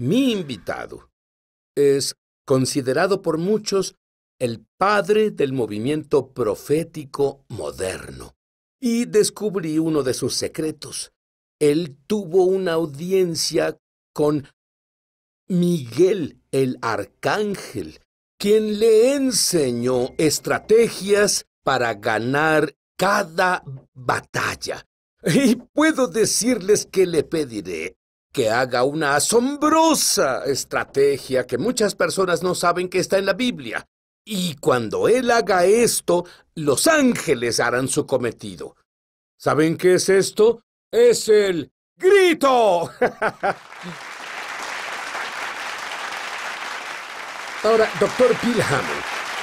mi invitado, es considerado por muchos el padre del movimiento profético moderno. Y descubrí uno de sus secretos. Él tuvo una audiencia con Miguel el Arcángel, quien le enseñó estrategias para ganar cada batalla. Y puedo decirles que le pediré que haga una asombrosa estrategia que muchas personas no saben que está en la Biblia. Y cuando él haga esto, los ángeles harán su cometido. ¿Saben qué es esto? Es el grito. Ahora, doctor Bill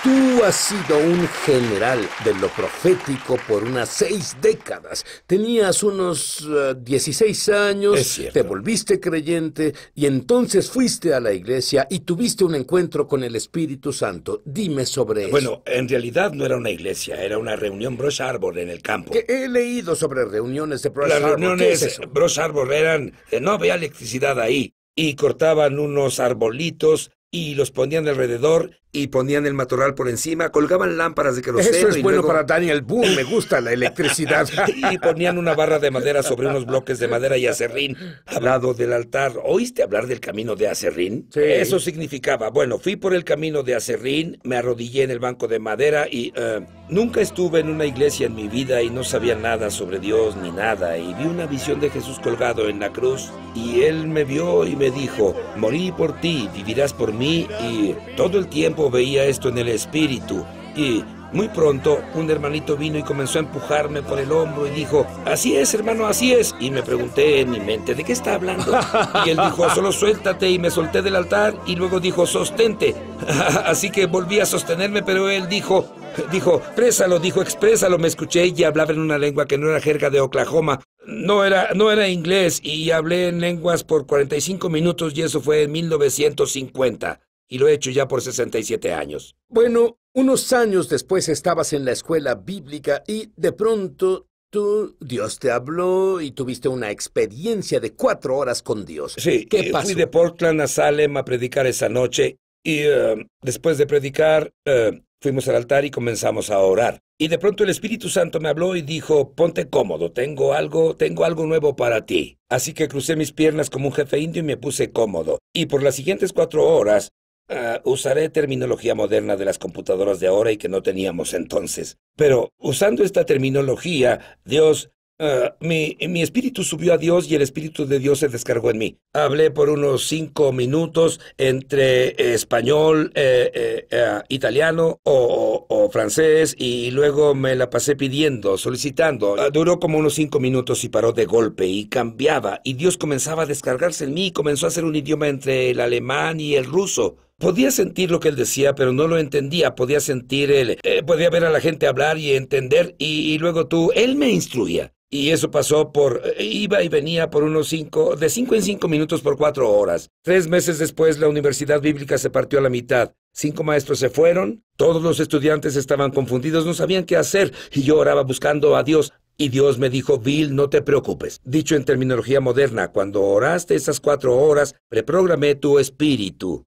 Tú has sido un general de lo profético por unas seis décadas. Tenías unos 16 eh, años, te volviste creyente y entonces fuiste a la iglesia y tuviste un encuentro con el Espíritu Santo. Dime sobre eso. Bueno, en realidad no era una iglesia, era una reunión Brush Arbor en el campo. he leído sobre reuniones de Brush Las Las reuniones Arbor eran... Eh, no había electricidad ahí y cortaban unos arbolitos y los ponían alrededor y ponían el matorral por encima, colgaban lámparas de que Eso es bueno para Daniel Boone, me gusta la electricidad. y ponían una barra de madera sobre unos bloques de madera y acerrín al lado del altar. ¿Oíste hablar del camino de acerrín? Sí. Eso significaba, bueno, fui por el camino de acerrín, me arrodillé en el banco de madera y... Eh, Nunca estuve en una iglesia en mi vida y no sabía nada sobre Dios ni nada, y vi una visión de Jesús colgado en la cruz, y Él me vio y me dijo, morí por ti, vivirás por mí, y todo el tiempo veía esto en el Espíritu, y muy pronto, un hermanito vino y comenzó a empujarme por el hombro y dijo, así es, hermano, así es. Y me pregunté en mi mente, ¿de qué está hablando? Y él dijo, solo suéltate y me solté del altar y luego dijo, sostente. así que volví a sostenerme, pero él dijo, dijo, exprésalo, dijo, exprésalo. Me escuché y hablaba en una lengua que no era jerga de Oklahoma. No era, no era inglés y hablé en lenguas por 45 minutos y eso fue en 1950 y lo he hecho ya por 67 años. Bueno, unos años después estabas en la escuela bíblica y de pronto tú, Dios te habló y tuviste una experiencia de cuatro horas con Dios. Sí, ¿qué pasó? Fui de Portland a Salem a predicar esa noche y em, después de predicar em, fuimos al altar y comenzamos a orar. Y de pronto el Espíritu Santo me habló y dijo, ponte cómodo, tengo algo, tengo algo nuevo para ti. Así que crucé mis piernas como un jefe indio y me puse cómodo. Y por las siguientes cuatro horas Ah, usaré terminología moderna de las computadoras de ahora y que no teníamos entonces. Pero usando esta terminología, Dios... Ah, mi, espíritu subió a Dios y el espíritu de Dios se descargó en mí. Hablé por unos cinco minutos entre español, eh, eh, eh, italiano o, francés y luego me la pasé pidiendo, solicitando. Ah, duró como unos cinco minutos y paró de golpe y cambiaba y Dios comenzaba a descargarse en mí y comenzó a hacer un idioma entre el alemán y el ruso. Podía sentir lo que él decía, pero no lo entendía. Podía sentir él, eh, podía ver a la gente hablar y entender, y, luego tú, él me instruía. Y eso pasó por, eh, iba y venía por unos cinco, de cinco en cinco minutos por cuatro horas. Tres meses después la Universidad Bíblica se partió a la mitad. Cinco maestros se fueron, todos los estudiantes estaban confundidos, no sabían qué hacer, y yo oraba buscando a Dios. Y Dios me dijo, Bill, no te preocupes. Dicho en terminología moderna, cuando oraste esas cuatro horas, reprogramé tu espíritu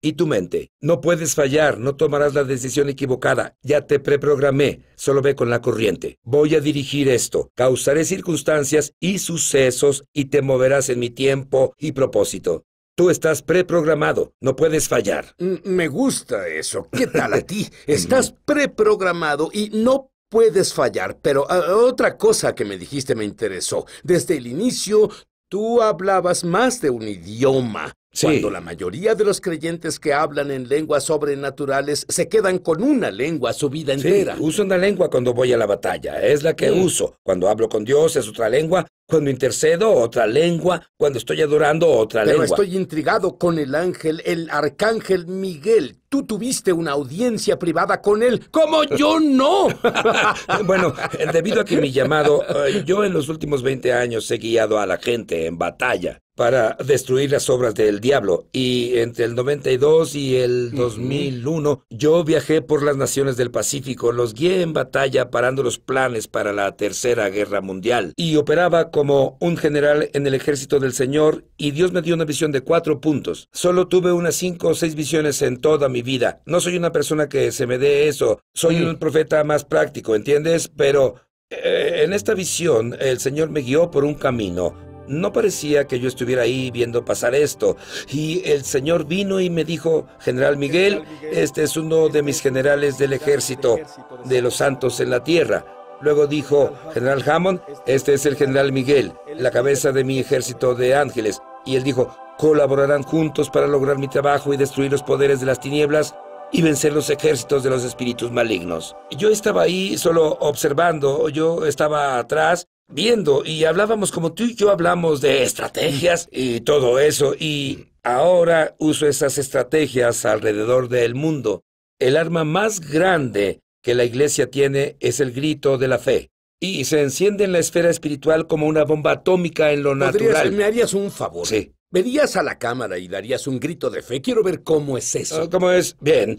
y tu mente. No puedes fallar, no tomarás la decisión equivocada. Ya te preprogramé, solo ve con la corriente. Voy a dirigir esto, causaré circunstancias y sucesos y te moverás en mi tiempo y propósito. Tú estás preprogramado, no puedes fallar. Mm, me gusta eso. ¿Qué tal a ti? estás mm. preprogramado y no puedes fallar, pero ah, otra cosa que me dijiste me interesó. Desde el inicio, tú hablabas más de un idioma. Cuando la mayoría de los creyentes que hablan en lenguas sobrenaturales se quedan con una lengua su vida entera. uso una lengua cuando voy a la batalla, es la que mm. uso. Cuando hablo con Dios es otra lengua cuando intercedo otra lengua, cuando estoy adorando otra lengua. Pero estoy intrigado con el ángel, el arcángel Miguel. Tú tuviste una audiencia privada con él, como yo no. bueno, debido a que mi llamado, eh, yo en los últimos 20 años he guiado a la gente en batalla para destruir las obras del diablo. Y entre el 92 y el 2001 yo viajé por las naciones del Pacífico, los guié en batalla parando los planes para la Tercera Guerra Mundial y operaba como un general en el ejército del Señor y Dios me dio una visión de cuatro puntos. Solo tuve unas cinco o seis visiones en toda mi vida. No soy una persona que se me dé eso. Soy un profeta más práctico, ¿entiendes? Pero eh, en esta visión el Señor me guió por un camino. No parecía que yo estuviera ahí viendo pasar esto. Y el señor vino y me dijo, General Miguel, este es uno de este mis generales del ejército de los santos en la tierra. Luego dijo, General Hammond, este es el general Miguel, la cabeza de mi ejército de ángeles. Y él dijo, colaborarán juntos para lograr mi trabajo y destruir los poderes de las tinieblas y vencer los ejércitos de los espíritus malignos. Yo estaba ahí solo observando, yo estaba atrás viendo y hablábamos como tú y yo hablamos de estrategias y todo eso y ahora uso esas estrategias alrededor del mundo. El arma más grande que la Iglesia tiene es el grito de la fe. Y se enciende en la esfera espiritual como una bomba atómica en lo natural. ¿Me harías un favor? Sí. Verías a la cámara y darías un grito de fe. Quiero ver cómo es eso. Ah, ¿Cómo es? Bien.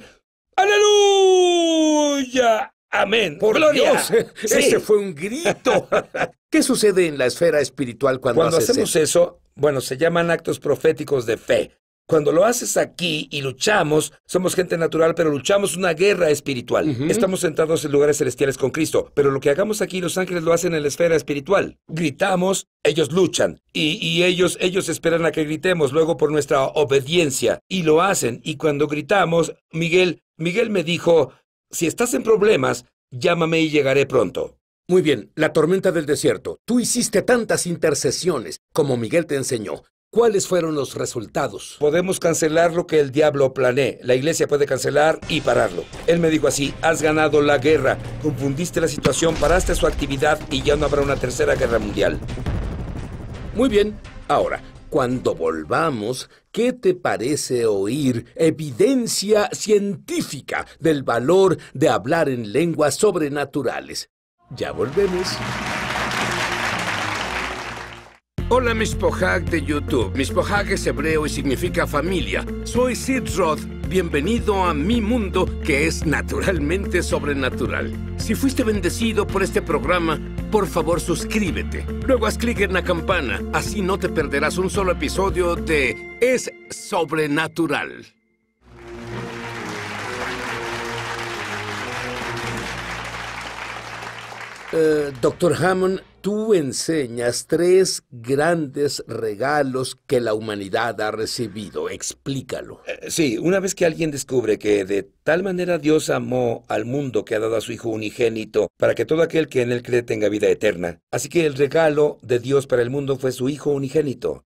¡Aleluya! Amén. Por Gloria. Dios, eh, ese fue un grito. ¿Qué sucede en la esfera espiritual cuando, cuando hacemos eso? Bueno, se llaman actos proféticos de fe. Cuando lo haces aquí y luchamos, somos gente natural, pero luchamos una guerra espiritual. Estamos sentados en lugares celestiales con Cristo, pero lo que hagamos aquí, los ángeles lo hacen en la esfera espiritual. Gritamos, ellos luchan y, ellos, ellos esperan a que gritemos luego por nuestra obediencia y lo hacen. Y cuando gritamos, Miguel, Miguel me dijo, si estás en problemas, llámame y llegaré pronto. Muy bien, la tormenta del desierto. Tú hiciste tantas intercesiones como Miguel te enseñó. ¿Cuáles fueron los resultados? Podemos cancelar lo que el diablo planee. La iglesia puede cancelar y pararlo. Él me dijo así, has ganado la guerra, confundiste la situación, paraste su actividad y ya no habrá una tercera guerra mundial. Muy bien, ahora, cuando volvamos, ¿qué te parece oír evidencia científica del valor de hablar en lenguas sobrenaturales? Ya volvemos. Hola pohag de YouTube. pohag es hebreo y significa familia. Soy Sid Roth. Bienvenido a mi mundo que es naturalmente sobrenatural. Si fuiste bendecido por este programa, por favor suscríbete. Luego haz clic en la campana, así no te perderás un solo episodio de Es Sobrenatural. Eh, doctor Hammond, tú enseñas tres grandes regalos que la humanidad ha recibido. Explícalo. Eh, sí, una vez que alguien descubre que de tal manera Dios amó al mundo que ha dado a su Hijo unigénito, para que todo aquel que en él cree tenga vida eterna. Así que el regalo de Dios para el mundo fue su Hijo unigénito.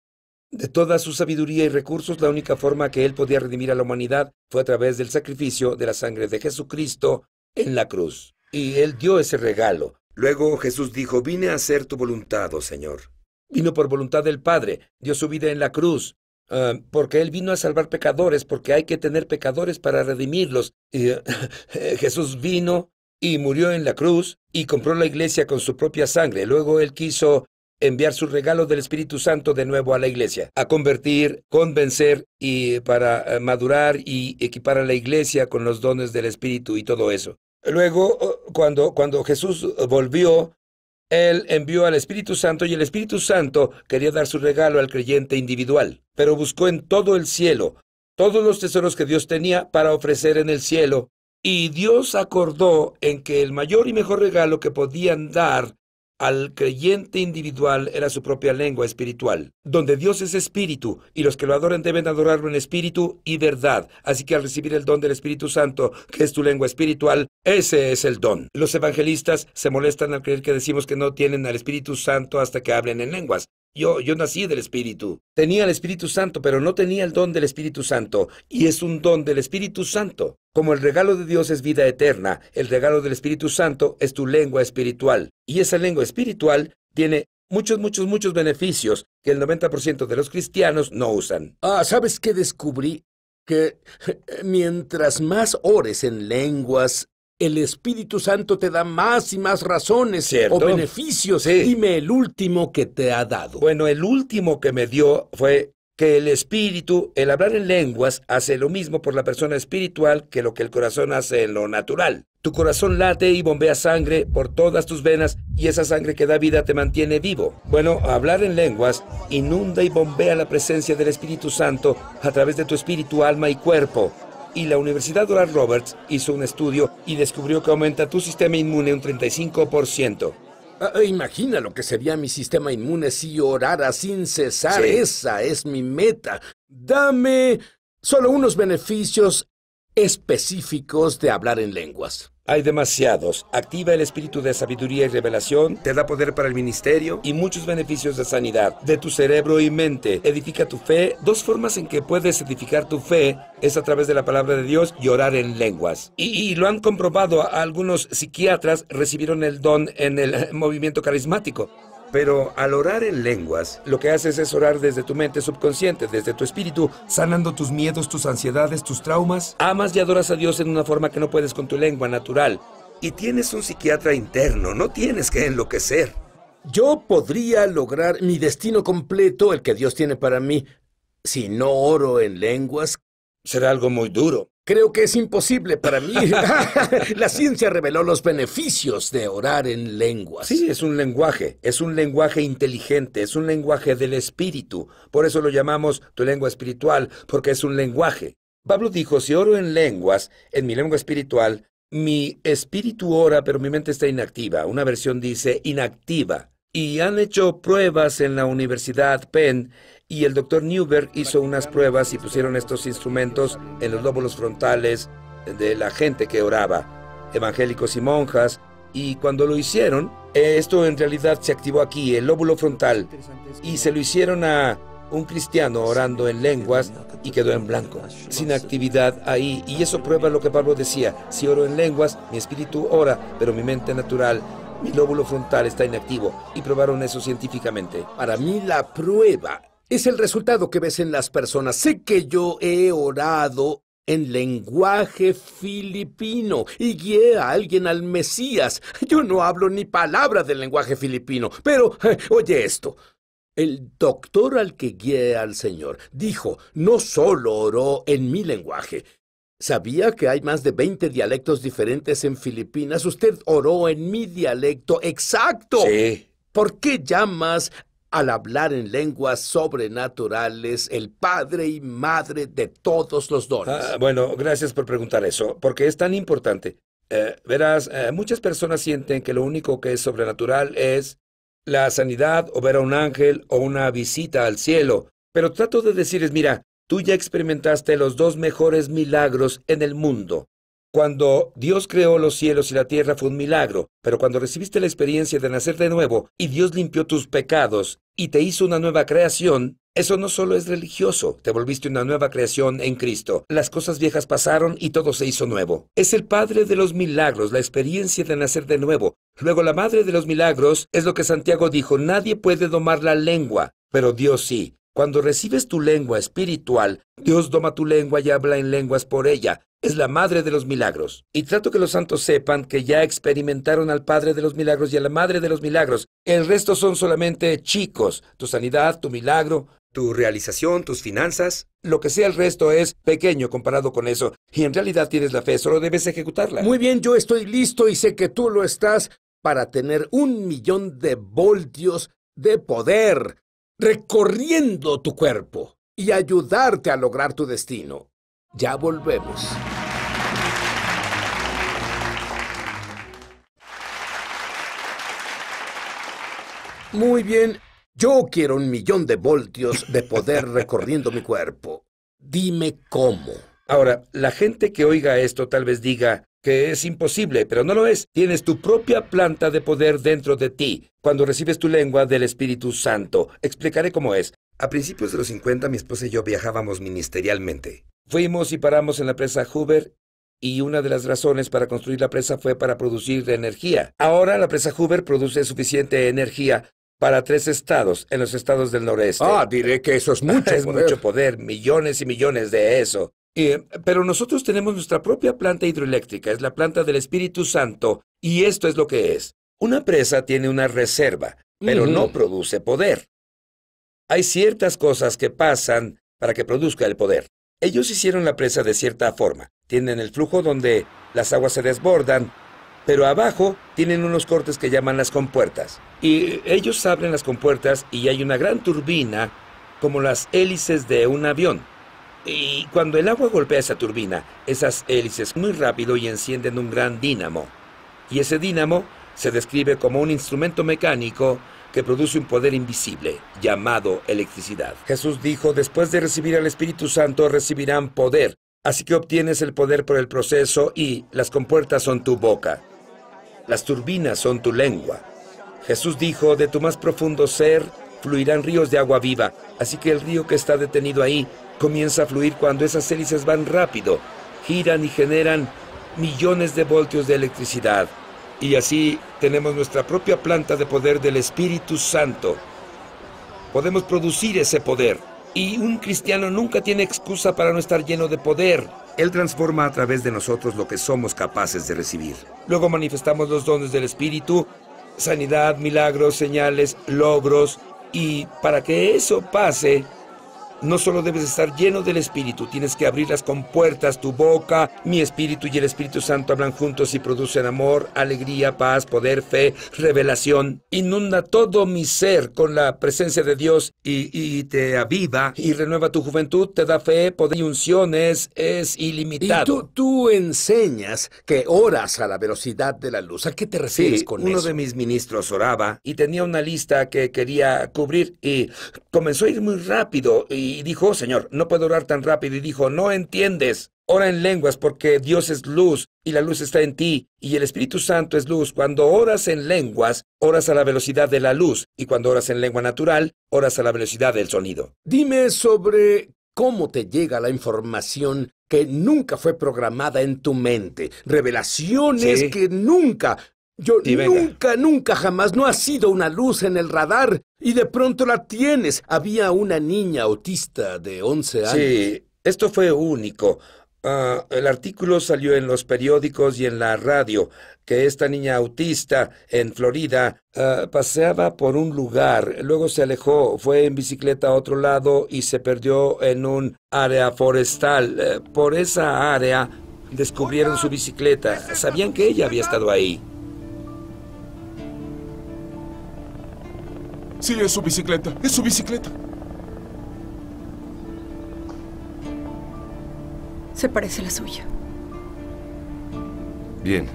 De toda su sabiduría y recursos, la única forma que él podía redimir a la humanidad fue a través del sacrificio de la sangre de Jesucristo en la cruz. Y él dio ese regalo. Luego Jesús dijo, vine a hacer tu voluntad, oh Señor. Vino por voluntad del Padre, dio su vida en la cruz, ah, porque Él vino a salvar pecadores, porque hay que tener pecadores para redimirlos. Y, Jesús vino y murió en la cruz y compró la iglesia con su propia sangre. Luego Él quiso enviar su regalo del Espíritu Santo de nuevo a la iglesia, a convertir, convencer y para eh, madurar y equipar a la iglesia con los dones del Espíritu y todo eso. Luego, oh, cuando, Jesús volvió, él envió al Espíritu Santo y el Espíritu Santo quería dar su regalo al creyente individual, pero buscó en todo el cielo todos los tesoros que Dios tenía para ofrecer en el cielo. Y Dios acordó en que el mayor y mejor regalo que podían dar al creyente individual era su propia lengua espiritual, donde Dios es espíritu y los que lo adoran deben adorarlo en espíritu y verdad. Así que al recibir el don del Espíritu Santo, que es tu lengua espiritual, ese es el don. Los evangelistas se molestan al creer que decimos que no tienen al Espíritu Santo hasta que hablen en lenguas. Yo, yo nací del Espíritu. Tenía el Espíritu Santo, pero no tenía el don del Espíritu Santo. Y es un don del Espíritu Santo. Como el regalo de Dios es vida eterna, el regalo del Espíritu Santo es tu lengua espiritual. Y esa lengua espiritual tiene muchos, muchos, muchos beneficios que el 90% de los cristianos no usan. Ah, ¿sabes qué descubrí? Que eh, mientras más ores en lenguas, el Espíritu Santo te da más y más razones o beneficios. Dime el último que te ha dado. Bueno, el último que me dio fue que el espíritu, el hablar en lenguas, hace lo mismo por la persona espiritual que lo que el corazón hace en lo natural. Tu corazón late y bombea sangre por todas tus venas y esa sangre que da vida te mantiene vivo. Bueno, hablar en lenguas inunda y bombea la presencia del Espíritu Santo a través de tu espíritu, alma y cuerpo. Y la Universidad Oral Roberts hizo un estudio y descubrió que aumenta tu sistema inmune un 35%. Ah, ah, imagina lo que sería mi sistema inmune si orara sin cesar. Esa es mi meta. Dame solo unos beneficios específicos de hablar en lenguas. Hay demasiados. Activa el espíritu de sabiduría y revelación, te da poder para el ministerio y muchos beneficios de sanidad de tu cerebro y mente. Edifica tu fe. Dos formas en que puedes edificar tu fe es a través de la palabra de Dios y orar en lenguas. Y, lo han comprobado, algunos psiquiatras recibieron el don en el movimiento carismático. Pero al orar en lenguas, lo que haces es orar desde tu mente subconsciente, desde tu espíritu, sanando tus miedos, tus ansiedades, tus traumas. Amas y adoras a Dios en una forma que no puedes con tu lengua natural. Y tienes un psiquiatra interno, no tienes que enloquecer. Yo podría lograr mi destino completo, el que Dios tiene para mí, si no oro en lenguas. Será algo muy duro. Creo que es imposible para mí. la ciencia reveló los beneficios de orar en lenguas. Sí, es un lenguaje, es un lenguaje inteligente, es un lenguaje del espíritu. Por eso lo llamamos tu lengua espiritual, porque es un lenguaje. Pablo dijo, si oro en lenguas, en mi lengua espiritual, mi espíritu ora, pero mi mente está inactiva. Una versión dice inactiva. Y han hecho pruebas en la Universidad Penn y el doctor Newberg hizo unas pruebas y pusieron estos instrumentos en los lóbulos frontales de la gente que oraba, evangélicos y monjas, y cuando lo hicieron, eh, esto en realidad se activó aquí, el lóbulo frontal, y se lo hicieron a un cristiano orando en lenguas y quedó en blanco, sin actividad ahí. Y eso prueba lo que Pablo decía, si oro en lenguas, mi espíritu ora, pero mi mente natural, mi lóbulo frontal está inactivo. Y probaron eso científicamente. Para mí la prueba es el resultado que ves en las personas. Sé que yo he orado en lenguaje filipino y guié a alguien al Mesías. Yo no hablo ni palabra del lenguaje filipino, pero eh, oye esto. El doctor al que guié al Señor dijo, no solo oró en mi lenguaje. ¿Sabía que hay más de 20 dialectos diferentes en Filipinas? Usted oró en mi dialecto exacto. Sí. ¿Por qué llamas al hablar en lenguas sobrenaturales, el padre y madre de todos los dones? Ah, bueno, gracias por preguntar eso, porque es tan importante. Eh, verás, eh, muchas personas sienten que lo único que es sobrenatural es la sanidad o ver a un ángel o una visita al cielo. Pero trato de decirles, mira, tú ya experimentaste los dos mejores milagros en el mundo. Cuando Dios creó los cielos y la tierra fue un milagro, pero cuando recibiste la experiencia de nacer de nuevo y Dios limpió tus pecados y te hizo una nueva creación, eso no solo es religioso, te volviste una nueva creación en Cristo. Las cosas viejas pasaron y todo se hizo nuevo. Es el Padre de los milagros, la experiencia de nacer de nuevo. Luego la Madre de los milagros es lo que Santiago dijo, nadie puede domar la lengua, pero Dios sí. Cuando recibes tu lengua espiritual, Dios doma tu lengua y habla en lenguas por ella. Es la madre de los milagros. Y trato que los santos sepan que ya experimentaron al Padre de los milagros y a la Madre de los milagros. El resto son solamente chicos. Tu sanidad, tu milagro, tu realización, tus finanzas. Lo que sea el resto es pequeño comparado con eso. Y en realidad tienes la fe, solo debes ejecutarla. Muy bien, yo estoy listo y sé que tú lo estás para tener un millón de voltios de poder recorriendo tu cuerpo y ayudarte a lograr tu destino. Ya volvemos. Muy bien, yo quiero un millón de voltios de poder recorriendo mi cuerpo. Dime cómo. Ahora, la gente que oiga esto tal vez diga, que es imposible, pero no lo es. Tienes tu propia planta de poder dentro de ti cuando recibes tu lengua del Espíritu Santo. Explicaré cómo es. A principios de los 50 mi esposa y yo viajábamos ministerialmente. Fuimos y paramos en la presa Hoover y una de las razones para construir la presa fue para producir energía. Ahora la presa Hoover produce suficiente energía para tres estados en los estados del noreste. Ah, diré que eso es mucho. es mucho poder, millones y millones de eso. Eh, pero nosotros tenemos nuestra propia planta hidroeléctrica, es la planta del Espíritu Santo, y esto es lo que es. Una presa tiene una reserva, pero no produce poder. Hay ciertas cosas que pasan para que produzca el poder. Ellos hicieron la presa de cierta forma. Tienen el flujo donde las aguas se desbordan, pero abajo tienen unos cortes que llaman las compuertas. Y ellos abren las compuertas y hay una gran turbina como las hélices de un avión. Y cuando el agua golpea esa turbina, esas hélices muy rápido y encienden un gran dínamo. Y ese dínamo se describe como un instrumento mecánico que produce un poder invisible, llamado electricidad. Jesús dijo, después de recibir al Espíritu Santo recibirán poder, así que obtienes el poder por el proceso y las compuertas son tu boca, las turbinas son tu lengua. Jesús dijo, de tu más profundo ser fluirán ríos de agua viva, así que el río que está detenido ahí comienza a fluir cuando esas hélices van rápido, giran y generan millones de voltios de electricidad. Y así tenemos nuestra propia planta de poder del Espíritu Santo. Podemos producir ese poder. Y un cristiano nunca tiene excusa para no estar lleno de poder. Él transforma a través de nosotros lo que somos capaces de recibir. Luego manifestamos los dones del Espíritu, sanidad, milagros, señales, logros. Y para que eso pase, no solo debes estar lleno del Espíritu, tienes que abrir las compuertas, tu boca, mi Espíritu y el Espíritu Santo hablan juntos y producen amor, alegría, paz, poder, fe, revelación. Inunda todo mi ser con la presencia de Dios y, te aviva y renueva tu juventud, te da fe, poder y unciones, es ilimitado. Y tú, enseñas que oras a la velocidad de la luz. ¿A qué te refieres con eso? Uno de mis ministros oraba y tenía una lista que quería cubrir y comenzó a ir muy rápido y y dijo, Señor, no puedo orar tan rápido. Y dijo, no entiendes. Ora en lenguas porque Dios es luz y la luz está en ti y el Espíritu Santo es luz. Cuando oras en lenguas, oras a la velocidad de la luz y cuando oras en lengua natural, oras a la velocidad del sonido. Dime sobre cómo te llega la información que nunca fue programada en tu mente. Revelaciones que nunca, yo nunca, nunca jamás no ha sido una luz en el radar y de pronto la tienes. Había una niña autista de 11 años. Sí, esto fue único. Ah, el artículo salió en los periódicos y en la radio, que esta niña autista en Florida ah, paseaba por un lugar, luego se alejó, fue en bicicleta a otro lado y se perdió en un área forestal. Eh, por esa área descubrieron su bicicleta. Sabían que ella había estado ahí. Sí, es su bicicleta. Es su bicicleta. Se parece a la suya. Bien.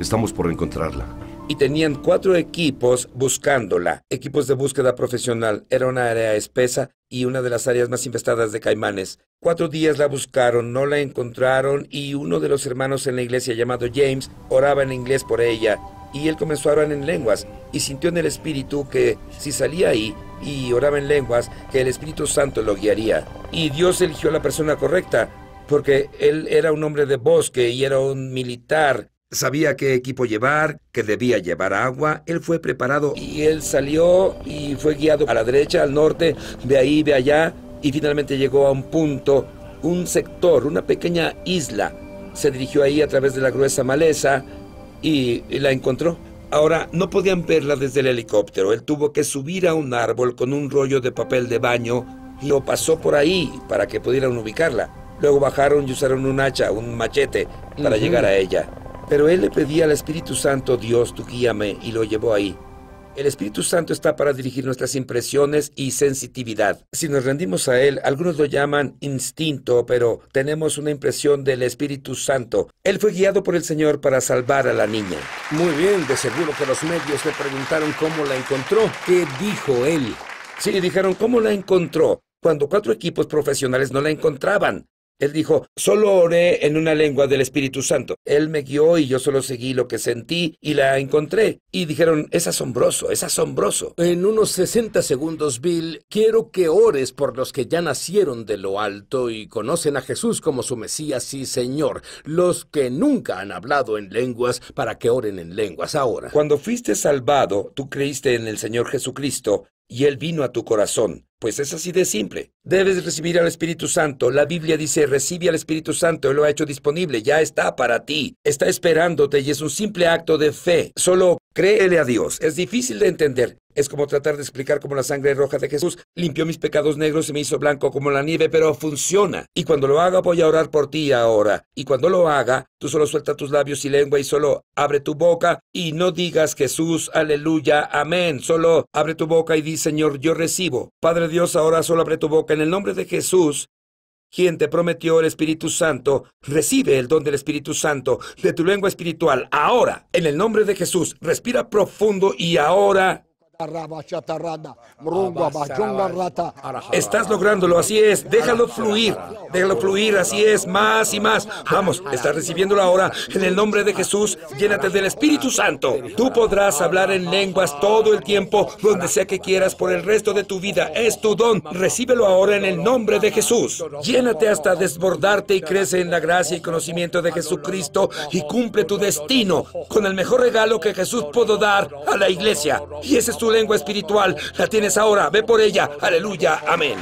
Estamos por encontrarla. Y tenían cuatro equipos buscándola. Equipos de búsqueda profesional. Era una área espesa y una de las áreas más infestadas de caimanes. Cuatro días la buscaron, no la encontraron y uno de los hermanos en la iglesia llamado James oraba en inglés por ella y él comenzó a orar en lenguas y sintió en el espíritu que si salía ahí y oraba en lenguas, que el Espíritu Santo lo guiaría. Y Dios eligió la persona correcta, porque él era un hombre de bosque y era un militar. Sabía qué equipo llevar, que debía llevar agua, él fue preparado y él salió y fue guiado a la derecha, al norte, de ahí, de allá, y finalmente llegó a un punto, un sector, una pequeña isla. Se dirigió ahí a través de la gruesa maleza y, la encontró. Ahora, no podían verla desde el helicóptero. Él tuvo que subir a un árbol con un rollo de papel de baño y lo pasó por ahí para que pudieran ubicarla. Luego bajaron y usaron un hacha, un machete, para llegar a ella. Pero él le pedía al Espíritu Santo, Dios, tú guíame, y lo llevó ahí. El Espíritu Santo está para dirigir nuestras impresiones y sensitividad. Si nos rendimos a Él, algunos lo llaman instinto, pero tenemos una impresión del Espíritu Santo. Él fue guiado por el Señor para salvar a la niña. Muy bien, de seguro que los medios le preguntaron cómo la encontró. ¿Qué dijo él? Sí, le dijeron cómo la encontró cuando cuatro equipos profesionales no la encontraban. Él dijo, solo oré en una lengua del Espíritu Santo. Él me guió y yo solo seguí lo que sentí y la encontré. Y dijeron, es asombroso, es asombroso. En unos 60 segundos, Bill, quiero que ores por los que ya nacieron de lo alto y conocen a Jesús como su Mesías y Señor, los que nunca han hablado en lenguas, para que oren en lenguas ahora. Cuando fuiste salvado, tú creíste en el Señor Jesucristo y Él vino a tu corazón. Pues es así de simple. Debes recibir al Espíritu Santo. La Biblia dice, recibe al Espíritu Santo, Él lo ha hecho disponible, ya está para ti, está esperándote y es un simple acto de fe. Solo créele a Dios. Es difícil de entender, es como tratar de explicar cómo la sangre roja de Jesús limpió mis pecados negros y me hizo blanco como la nieve, pero funciona. Y cuando lo haga voy a orar por ti ahora. Y cuando lo haga, tú solo suelta tus labios y lengua y solo abre tu boca y no digas Jesús, aleluya, amén. Solo abre tu boca y di Señor, yo recibo. Padre Dios, ahora solo abre tu boca en el nombre de Jesús quien te prometió el Espíritu Santo, recibe el don del Espíritu Santo de tu lengua espiritual ahora, en el nombre de Jesús. Respira profundo y ahora Estás lográndolo, así es. Déjalo fluir, déjalo fluir, así es, más y más. Vamos, estás recibiéndolo ahora. En el nombre de Jesús, llénate del Espíritu Santo. Tú podrás hablar en lenguas todo el tiempo, donde sea que quieras, por el resto de tu vida. Es tu don. Recíbelo ahora en el nombre de Jesús. Llénate hasta desbordarte y crece en la gracia y conocimiento de Jesucristo y cumple tu destino con el mejor regalo que Jesús pudo dar a la iglesia. Y ese es tu lengua espiritual. La tienes ahora. Ve por ella. Aleluya. Amén.